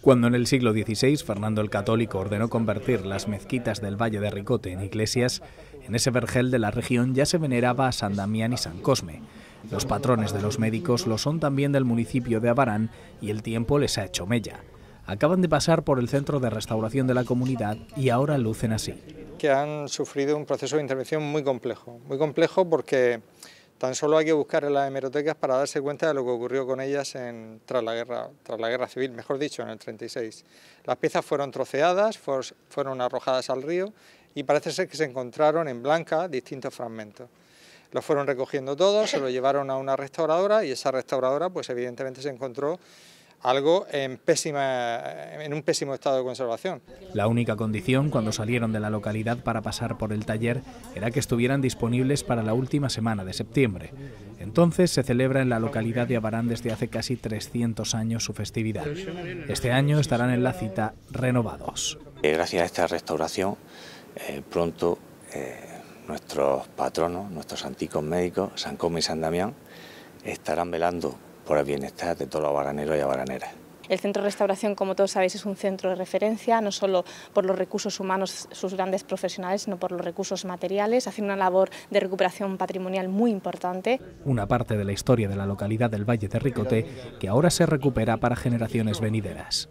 Cuando en el siglo XVI Fernando el Católico ordenó convertir las mezquitas del Valle de Ricote en iglesias, en ese vergel de la región ya se veneraba a San Damián y San Cosme. Los patrones de los médicos lo son también del municipio de Abarán y el tiempo les ha hecho mella. Acaban de pasar por el centro de restauración de la comunidad y ahora lucen así. Que han sufrido un proceso de intervención muy complejo, muy complejo porque Tan solo hay que buscar en las hemerotecas para darse cuenta de lo que ocurrió con ellas en, tras, la guerra, tras la guerra civil, mejor dicho, en el 36. Las piezas fueron troceadas, fueron arrojadas al río y parece ser que se encontraron en blanca distintos fragmentos. Los fueron recogiendo todos, se los llevaron a una restauradora y esa restauradora, pues evidentemente se encontró algo en, pésima, en un pésimo estado de conservación. La única condición cuando salieron de la localidad para pasar por el taller era que estuvieran disponibles para la última semana de septiembre. Entonces se celebra en la localidad de Abarán desde hace casi 300 años su festividad. Este año estarán en la cita renovados. Eh, gracias a esta restauración, eh, pronto eh, nuestros patronos, nuestros antiguos médicos, San Como y San Damián, estarán velando por el bienestar de todos los y baraneras. El Centro de Restauración, como todos sabéis, es un centro de referencia, no solo por los recursos humanos, sus grandes profesionales, sino por los recursos materiales. hace una labor de recuperación patrimonial muy importante. Una parte de la historia de la localidad del Valle de Ricote que ahora se recupera para generaciones venideras.